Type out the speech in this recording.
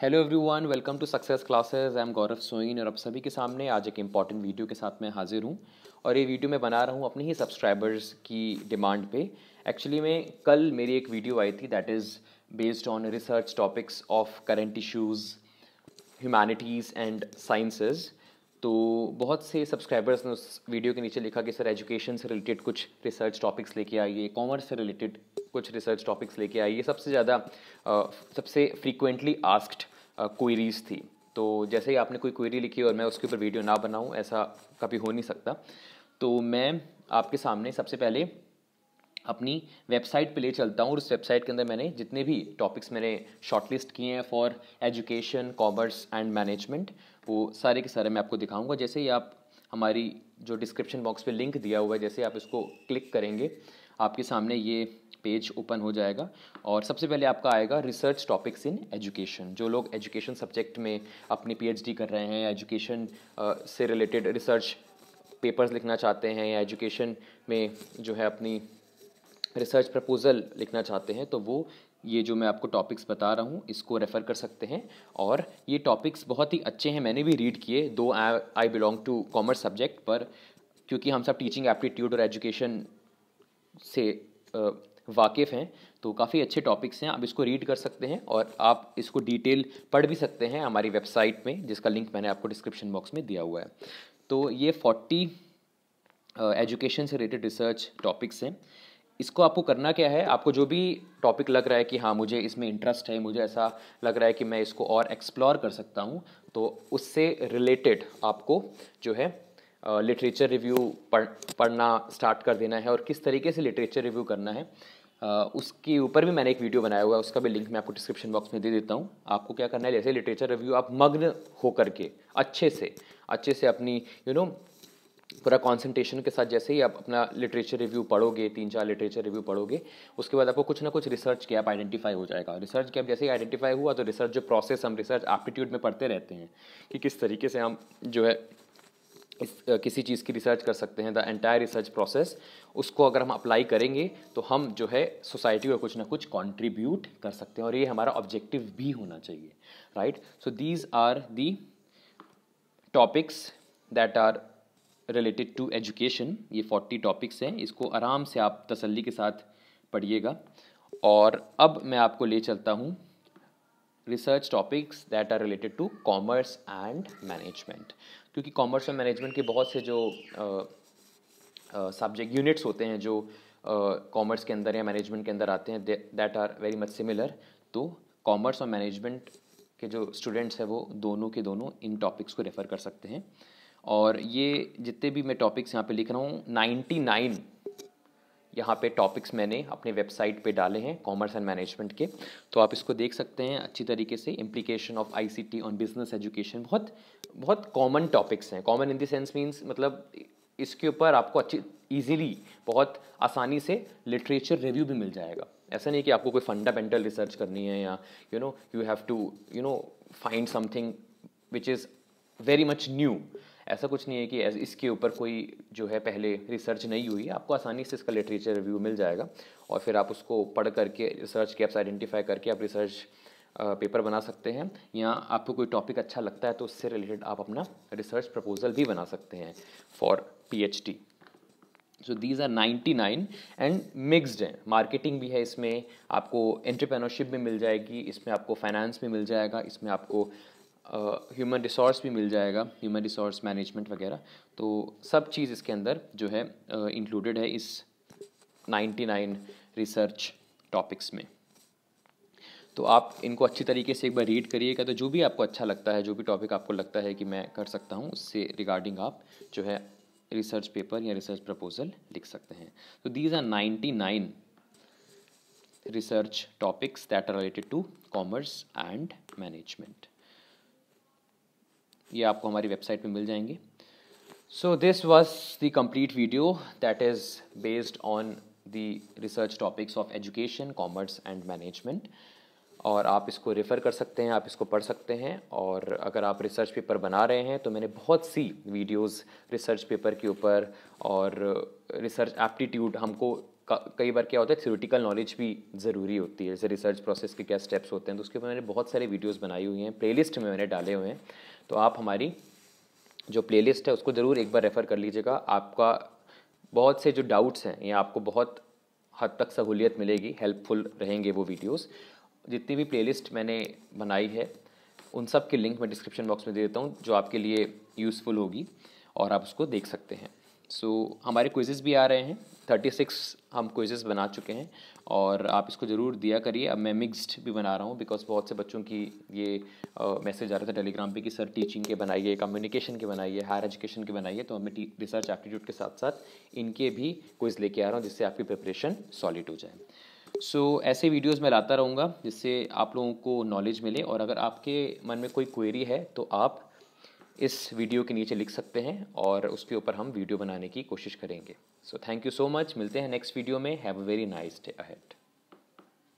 hello everyone welcome to success classes I am Gaurav Soin और अब सभी के सामने आज एक इम्पॉर्टेंट वीडियो के साथ मैं हाजिर हूँ और ये वीडियो मैं बना रहा हूँ अपने ही सब्सक्राइबर्स की डिमांड पे एक्चुअली में कल मेरी एक वीडियो आई थी that is based on research topics of current issues humanities and sciences तो बहुत से सब्सक्राइबर्स ने उस वीडियो के नीचे लिखा कि सर एजुकेशन से रिलेटेड कुछ रिसर्च टॉपिक्स लेके आइए कॉमर्स से रिलेटेड कुछ रिसर्च टॉपिक्स लेके आइए सबसे ज़्यादा सबसे फ्रीक्वेंटली आस्क्ड क्वेरीज थी तो जैसे ही आपने कोई क्वेरी लिखी और मैं उसके ऊपर वीडियो ना बनाऊँ ऐसा कभी हो नहीं सकता तो मैं आपके सामने सबसे पहले अपनी वेबसाइट पे ले चलता हूँ और उस वेबसाइट के अंदर मैंने जितने भी टॉपिक्स मैंने शॉर्टलिस्ट किए हैं for education commerce and management वो सारे के सारे मैं आपको दिखाऊंगा जैसे ही आप हमारी जो डिस्क्रिप्शन बॉक्स पे लिंक दिया हुआ है जैसे आप इसको क्लिक करेंगे आपके सामने ये पेज ओपन हो जाएगा और सबसे पहले आपका आएगा रिसर्च टॉपिक्स इन एजुकेशन जो लोग एजुकेशन सब्जेक्ट में अपनी पीएचडी कर रहे हैं एजुकेशन से रिलेटेड रिसर्च पेपर्स लिखना चाहते हैं या एजुकेशन में जो है अपनी रिसर्च प्रपोज़ल लिखना चाहते हैं तो वो ये जो मैं आपको टॉपिक्स बता रहा हूँ इसको रेफ़र कर सकते हैं और ये टॉपिक्स बहुत ही अच्छे हैं मैंने भी रीड किए दो I belong to commerce subject पर क्योंकि हम सब टीचिंग एप्टीट्यूड और एजुकेशन से वाकिफ़ हैं तो काफ़ी अच्छे टॉपिक्स हैं आप इसको रीड कर सकते हैं और आप इसको डिटेल पढ़ भी सकते हैं हमारी वेबसाइट में जिसका लिंक मैंने आपको डिस्क्रिप्शन बॉक्स में दिया हुआ है तो ये फोर्टी एजुकेशन से रिलेटेड रिसर्च टॉपिक्स हैं इसको आपको करना क्या है आपको जो भी टॉपिक लग रहा है कि हाँ मुझे इसमें इंटरेस्ट है मुझे ऐसा लग रहा है कि मैं इसको और एक्सप्लोर कर सकता हूँ तो उससे रिलेटेड आपको जो है लिटरेचर रिव्यू पढ़ पढ़ना स्टार्ट कर देना है और किस तरीके से लिटरेचर रिव्यू करना है उसके ऊपर भी मैंने एक वीडियो बनाया हुआ है उसका भी लिंक मैं आपको डिस्क्रिप्शन बॉक्स में दे देता हूँ आपको क्या करना है जैसे लिटरेचर रिव्यू आप मग्न होकर के अच्छे से अच्छे से अपनी यू you नो know, पूरा कॉन्सेंट्रेशन के साथ जैसे ही आप अपना लिटरेचर रिव्यू पढ़ोगे तीन चार लिटरेचर रिव्यू पढ़ोगे उसके बाद आपको कुछ ना कुछ रिसर्च गैप आइडेंटिफाई हो जाएगा रिसर्च गैप जैसे ही आइडेंटिफाई हुआ तो रिसर्च जो प्रोसेस हम रिसर्च एप्टीट्यूड में पढ़ते रहते हैं कि किस तरीके से हम जो है इस किसी चीज़ की रिसर्च कर सकते हैं द एंटायर रिसर्च प्रोसेस उसको अगर हम अप्लाई करेंगे तो हम जो है सोसाइटी को कुछ ना कुछ कॉन्ट्रीब्यूट कर सकते हैं और ये हमारा ऑब्जेक्टिव भी होना चाहिए right so these are the topics that are related to education ये फोर्टी टॉपिक्स हैं इसको आराम से आप तसल्ली के साथ पढ़िएगा और अब मैं आपको ले चलता हूँ research topics that are related to commerce and management क्योंकि कॉमर्स और मैनेजमेंट के बहुत से जो सब्जेक्ट uh, यूनिट्स uh, होते हैं जो कॉमर्स uh, के अंदर या मैनेजमेंट के अंदर आते हैं that are very much similar तो कॉमर्स और मैनेजमेंट के जो स्टूडेंट्स हैं वो दोनों के दोनों इन टॉपिक्स को रेफ़र कर सकते हैं और ये जितने भी मैं टॉपिक्स यहाँ पे लिख रहा हूँ 99 नाइन यहाँ पर टॉपिक्स मैंने अपने वेबसाइट पे डाले हैं कॉमर्स एंड मैनेजमेंट के तो आप इसको देख सकते हैं अच्छी तरीके से implication of ICT on business education बहुत बहुत कॉमन टॉपिक्स हैं common in this sense means मतलब इसके ऊपर आपको अच्छी ईजिली बहुत आसानी से लिटरेचर रिव्यू भी मिल जाएगा ऐसा नहीं कि आपको कोई फंडामेंटल रिसर्च करनी है या you know you have to you know find something which is very much new ऐसा कुछ नहीं है कि इसके ऊपर कोई जो है पहले रिसर्च नहीं हुई आपको आसानी से इसका लिटरेचर रिव्यू मिल जाएगा और फिर आप उसको पढ़ करके रिसर्च गैप्स आइडेंटिफाई करके आप रिसर्च पेपर बना सकते हैं या आपको कोई टॉपिक अच्छा लगता है तो उससे रिलेटेड आप अपना रिसर्च प्रपोजल भी बना सकते हैं for PhD so these are ninety nine and mixed हैं मार्केटिंग भी है इसमें आपको एंट्रप्रेनरशिप भी मिल जाएगी इसमें आपको फाइनेंस भी मिल जाएगा इसमें आपको ह्यूमन रिसोर्स भी मिल जाएगा ह्यूमन रिसोर्स मैनेजमेंट वगैरह तो सब चीज़ इसके अंदर जो है इंक्लूडेड uh, है इस 99 रिसर्च टॉपिक्स में तो आप इनको अच्छी तरीके से एक बार रीड करिएगा तो जो भी आपको अच्छा लगता है जो भी टॉपिक आपको लगता है कि मैं कर सकता हूँ उससे रिगार्डिंग आप जो है रिसर्च पेपर या रिसर्च प्रपोजल लिख सकते हैं तो these are ninety nine research topics that are related to commerce and management ये आपको हमारी वेबसाइट पे मिल जाएंगे so this was the complete video that is based on the research topics of education commerce and management और आप इसको refer कर सकते हैं आप इसको पढ़ सकते हैं और अगर आप रिसर्च पेपर बना रहे हैं तो मैंने बहुत सी वीडियोस रिसर्च पेपर के ऊपर और रिसर्च एप्टीट्यूड हमको कई बार क्या होता है थ्योरेटिकल नॉलेज भी ज़रूरी होती है जैसे रिसर्च प्रोसेस के क्या स्टेप्स होते हैं तो उसके ऊपर मैंने बहुत सारी वीडियोज़ बनाई हुई हैं प्ले में मैंने डाले हुए हैं तो आप हमारी जो प्ले है उसको ज़रूर एक बार रेफ़र कर लीजिएगा आपका बहुत से जो डाउट्स हैं या आपको बहुत हद तक सहूलियत मिलेगी हेल्पफुल रहेंगे वो वीडियोस जितनी भी प्लेलिस्ट मैंने बनाई है उन सब के लिंक मैं डिस्क्रिप्शन बॉक्स में दे देता हूँ जो आपके लिए यूज़फुल होगी और आप उसको देख सकते हैं सो so, हमारे क्विजेज़ भी आ रहे हैं थर्टी सिक्स हम क्विजेस बना चुके हैं और आप इसको ज़रूर दिया करिए अब मैं मिक्स्ड भी बना रहा हूँ बिकॉज बहुत से बच्चों की ये मैसेज आ रहा था टेलीग्राम पे कि सर टीचिंग के बनाइए कम्युनिकेशन के बनाइए हायर एजुकेशन के बनाइए तो हमें रिसर्च एप्टीट्यूड के साथ साथ इनके भी क्विज लेके आ रहा हूँ जिससे आपकी प्रिपरेशन सॉलिड हो जाए सो so, ऐसे वीडियोस मैं लाता रहूँगा जिससे आप लोगों को नॉलेज मिले और अगर आपके मन में कोई क्वेरी है तो आप इस वीडियो के नीचे लिख सकते हैं और उसके ऊपर हम वीडियो बनाने की कोशिश करेंगे so thank you so much मिलते हैं नेक्स्ट वीडियो में have a very nice day ahead